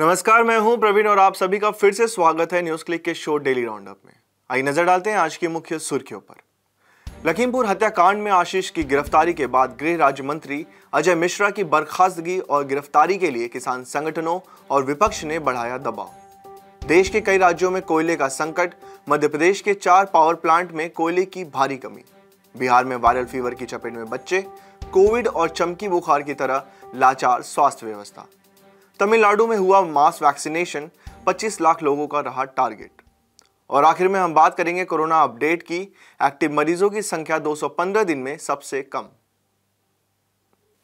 नमस्कार मैं हूं प्रवीण और आप सभी का फिर से स्वागत है न्यूज क्लिक के शो डेली राउंड में आई नजर डालते हैं आज की मुख्य सुर्खियों पर लखीमपुर हत्याकांड में आशीष की गिरफ्तारी के बाद गृह राज्य मंत्री अजय मिश्रा की बर्खास्तगी और गिरफ्तारी के लिए किसान संगठनों और विपक्ष ने बढ़ाया दबाव देश के कई राज्यों में कोयले का संकट मध्य प्रदेश के चार पावर प्लांट में कोयले की भारी कमी बिहार में वायरल फीवर की चपेट में बच्चे कोविड और चमकी बुखार की तरह लाचार स्वास्थ्य व्यवस्था तमिलनाडु में हुआ मास वैक्सीनेशन 25 लाख लोगों का रहा टारगेट और आखिर में हम बात करेंगे कोरोना अपडेट की एक्टिव मरीजों की संख्या 215 दिन में सबसे कम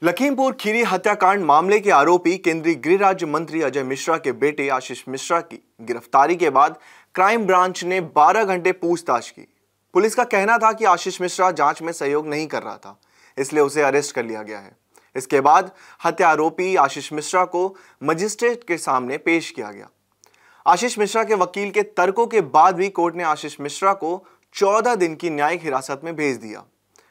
लखीमपुर खीरी हत्याकांड मामले के आरोपी केंद्रीय गृह राज्य मंत्री अजय मिश्रा के बेटे आशीष मिश्रा की गिरफ्तारी के बाद क्राइम ब्रांच ने 12 घंटे पूछताछ की पुलिस का कहना था कि आशीष मिश्रा जांच में सहयोग नहीं कर रहा था इसलिए उसे अरेस्ट कर लिया गया है इसके बाद हत्या आरोपी आशीष मिश्रा को मजिस्ट्रेट के सामने पेश किया गया आशीष मिश्रा के वकील के तर्कों के बाद भी कोर्ट ने आशीष मिश्रा को 14 दिन की न्यायिक हिरासत में भेज दिया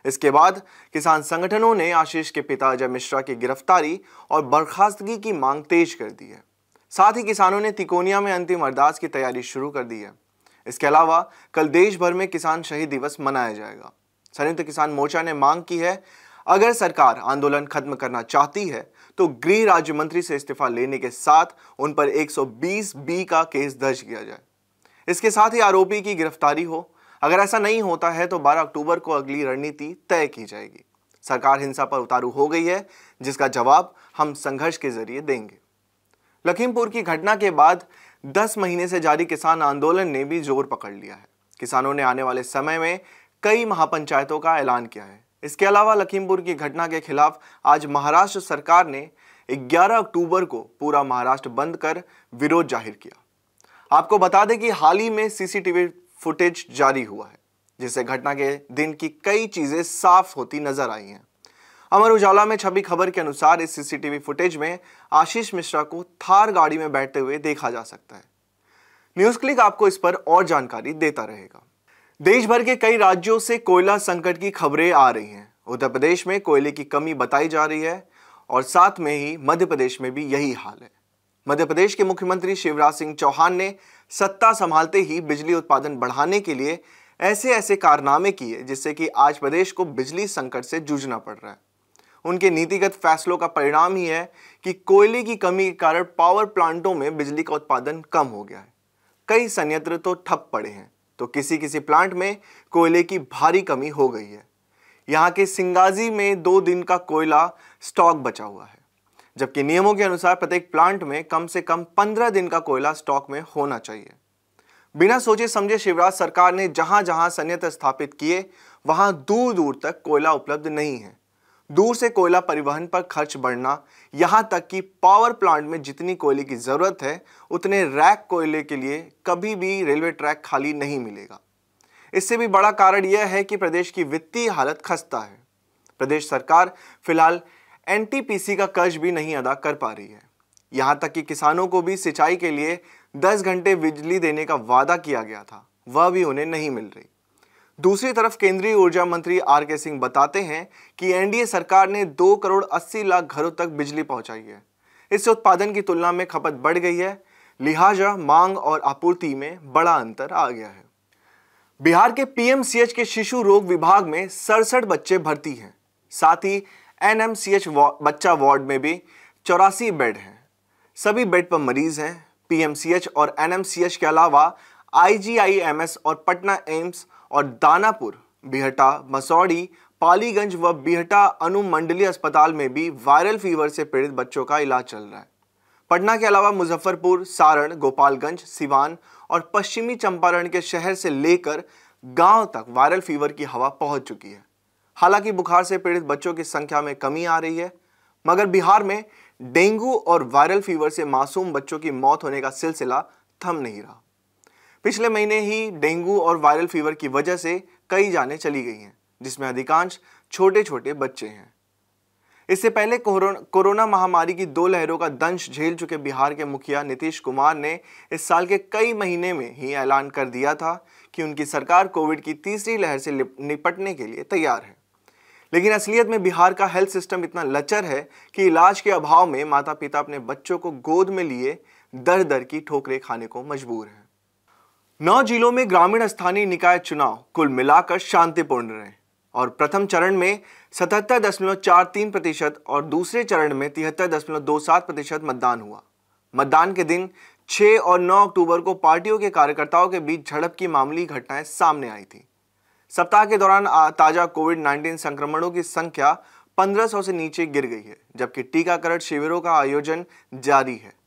इसके बाद किसान संगठनों ने आशीष के पिता अजय मिश्रा की गिरफ्तारी और बर्खास्तगी की मांग तेज कर दी है साथ ही किसानों ने तिकोनिया में अंतिम अरदास की तैयारी शुरू कर दी है इसके अलावा कल देश भर में किसान शहीद दिवस मनाया जाएगा संयुक्त किसान मोर्चा ने मांग की है अगर सरकार आंदोलन खत्म करना चाहती है तो गृह राज्य मंत्री से इस्तीफा लेने के साथ उन पर 120 बी का केस दर्ज किया जाए इसके साथ ही आरोपी की गिरफ्तारी हो अगर ऐसा नहीं होता है तो 12 अक्टूबर को अगली रणनीति तय की जाएगी सरकार हिंसा पर उतारू हो गई है जिसका जवाब हम संघर्ष के जरिए देंगे लखीमपुर की घटना के बाद 10 महीने से जारी किसान आंदोलन ने भी जोर पकड़ लिया है किसानों ने आने वाले समय में कई महापंचायतों का ऐलान किया है इसके अलावा लखीमपुर की घटना के खिलाफ आज महाराष्ट्र सरकार ने 11 अक्टूबर को पूरा महाराष्ट्र बंद कर विरोध जाहिर किया आपको बता दें कि हाल ही में सीसीटीवी फुटेज जारी हुआ है जिससे घटना के दिन की कई चीजें साफ होती नजर आई हैं अमर उजाला में छपी खबर के अनुसार इस सीसीटीवी फुटेज में आशीष मिश्रा को थार गाड़ी में बैठते हुए देखा जा सकता है न्यूज क्लिक आपको इस पर और जानकारी देता रहेगा देश भर के कई राज्यों से कोयला संकट की खबरें आ रही हैं उत्तर प्रदेश में कोयले की कमी बताई जा रही है और साथ में ही मध्य प्रदेश में भी यही हाल है मध्य प्रदेश के मुख्यमंत्री शिवराज सिंह चौहान ने सत्ता संभालते ही बिजली उत्पादन बढ़ाने के लिए ऐसे ऐसे कारनामे किए जिससे कि आज प्रदेश को बिजली संकट से जूझना पड़ रहा है उनके नीतिगत फैसलों का परिणाम ही है कि कोयले की कमी के कारण पावर प्लांटों में बिजली का उत्पादन कम हो गया है कई संयंत्र तो ठप पड़े हैं तो किसी किसी प्लांट में कोयले की भारी कमी हो गई है यहाँ के सिंगाजी में दो दिन का कोयला स्टॉक बचा हुआ है जबकि नियमों के अनुसार प्रत्येक प्लांट में कम से कम पंद्रह दिन का कोयला स्टॉक में होना चाहिए बिना सोचे समझे शिवराज सरकार ने जहां जहां संयंत्र स्थापित किए वहां दूर दूर तक कोयला उपलब्ध नहीं है दूर से कोयला परिवहन पर खर्च बढ़ना यहाँ तक कि पावर प्लांट में जितनी कोयले की ज़रूरत है उतने रैक कोयले के लिए कभी भी रेलवे ट्रैक खाली नहीं मिलेगा इससे भी बड़ा कारण यह है कि प्रदेश की वित्तीय हालत खस्ता है प्रदेश सरकार फिलहाल एनटीपीसी का कर्ज भी नहीं अदा कर पा रही है यहाँ तक कि किसानों को भी सिंचाई के लिए 10 घंटे बिजली देने का वादा किया गया था वह भी उन्हें नहीं मिल रही दूसरी तरफ केंद्रीय ऊर्जा मंत्री आर के सिंह बताते हैं कि एनडीए सरकार ने दो करोड़ अस्सी लाख घरों तक बिजली पहुंचाई है इससे उत्पादन की तुलना में खपत बढ़ गई है लिहाजा मांग और आपूर्ति में बड़ा अंतर आ गया है बिहार के पीएमसीएच के शिशु रोग विभाग में सड़सठ बच्चे भर्ती हैं साथ ही एनएमसीएच बच्चा वार्ड में भी चौरासी बेड हैं सभी बेड पर मरीज हैं पीएमसीएच और एनएमसीएच के अलावा आईजीआईएमएस और पटना एम्स और दानापुर बिहटा मसौड़ी पालीगंज व बिहटा अनुमंडलीय अस्पताल में भी वायरल फीवर से पीड़ित बच्चों का इलाज चल रहा है पटना के अलावा मुजफ्फरपुर सारण गोपालगंज सिवान और पश्चिमी चंपारण के शहर से लेकर गांव तक वायरल फीवर की हवा पहुंच चुकी है हालांकि बुखार से पीड़ित बच्चों की संख्या में कमी आ रही है मगर बिहार में डेंगू और वायरल फीवर से मासूम बच्चों की मौत होने का सिलसिला थम नहीं रहा पिछले महीने ही डेंगू और वायरल फीवर की वजह से कई जाने चली गई हैं जिसमें अधिकांश छोटे छोटे बच्चे हैं इससे पहले कोरोना महामारी की दो लहरों का दंश झेल चुके बिहार के मुखिया नीतीश कुमार ने इस साल के कई महीने में ही ऐलान कर दिया था कि उनकी सरकार कोविड की तीसरी लहर से निपटने के लिए तैयार है लेकिन असलियत में बिहार का हेल्थ सिस्टम इतना लचर है कि इलाज के अभाव में माता पिता अपने बच्चों को गोद में लिए दर दर की ठोकरें खाने को मजबूर हैं नौ जिलों में ग्रामीण स्थानीय निकाय चुनाव कुल मिलाकर शांतिपूर्ण रहे और प्रथम चरण में सतहत्तर दशमलव चार तीन प्रतिशत और दूसरे चरण में तिहत्तर दशमलव दो सात प्रतिशत मतदान हुआ मतदान के दिन 6 और 9 अक्टूबर को पार्टियों के कार्यकर्ताओं के बीच झड़प की मामूली घटनाएं सामने आई थी सप्ताह के दौरान ताजा कोविड 19 संक्रमणों की संख्या 1500 से नीचे गिर गई है जबकि टीकाकरण शिविरों का आयोजन जारी है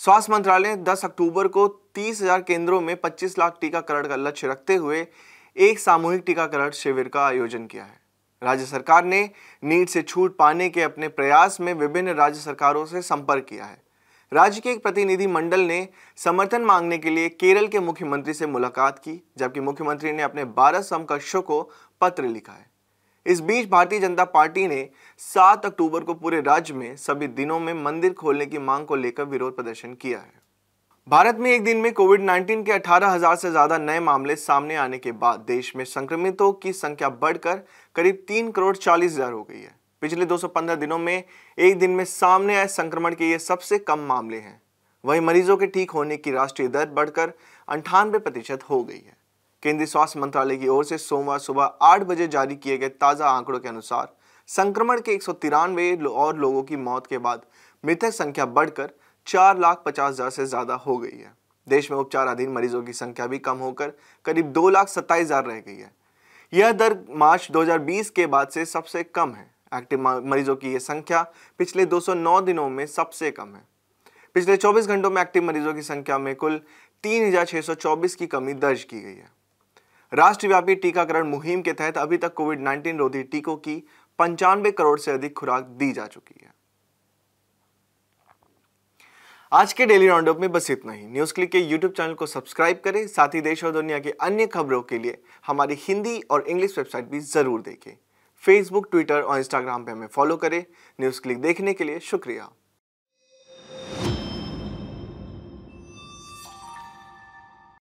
स्वास्थ्य मंत्रालय ने 10 अक्टूबर को 30,000 केंद्रों में 25 लाख टीकाकरण का लक्ष्य रखते हुए एक सामूहिक टीकाकरण शिविर का आयोजन किया है राज्य सरकार ने नीट से छूट पाने के अपने प्रयास में विभिन्न राज्य सरकारों से संपर्क किया है राज्य के एक प्रतिनिधि मंडल ने समर्थन मांगने के लिए केरल के मुख्यमंत्री से मुलाकात की जबकि मुख्यमंत्री ने अपने बारह समकक्षों को पत्र लिखा है इस बीच भारतीय जनता पार्टी ने 7 अक्टूबर को पूरे राज्य में सभी दिनों में मंदिर खोलने की मांग को लेकर विरोध प्रदर्शन किया है भारत में एक दिन में कोविड 19 के 18,000 से ज्यादा नए मामले सामने आने के बाद देश में संक्रमितों की संख्या बढ़कर करीब तीन करोड़ चालीस हजार हो गई है पिछले 215 दिनों में एक दिन में सामने आए संक्रमण के ये सबसे कम मामले हैं वहीं मरीजों के ठीक होने की राष्ट्रीय दर बढ़कर अंठानवे प्रतिशत हो गई है केंद्रीय स्वास्थ्य मंत्रालय की ओर से सोमवार सुबह आठ बजे जारी किए गए ताज़ा आंकड़ों के अनुसार संक्रमण के एक और लोगों की मौत के बाद मृतक संख्या बढ़कर चार लाख पचास हज़ार से ज़्यादा हो गई है देश में उपचाराधीन मरीजों की संख्या भी कम होकर करीब दो लाख सत्ताईस हज़ार रह गई है यह दर मार्च 2020 के बाद से सबसे कम है एक्टिव मरीजों की यह संख्या पिछले 209 दिनों में सबसे कम है पिछले 24 घंटों में एक्टिव मरीजों की संख्या में कुल 3624 की कमी दर्ज की गई है राष्ट्रव्यापी टीकाकरण मुहिम के तहत अभी तक कोविड 19 रोधी टीकों की पंचानवे करोड़ से अधिक खुराक दी जा चुकी है आज के डेली राउंडअप में बस इतना ही न्यूज क्लिक के यूट्यूब चैनल को सब्सक्राइब करें साथ ही देश और दुनिया की अन्य खबरों के लिए हमारी हिंदी और इंग्लिश वेबसाइट भी जरूर देखें फेसबुक ट्विटर और इंस्टाग्राम पर हमें फॉलो करें न्यूज क्लिक देखने के लिए शुक्रिया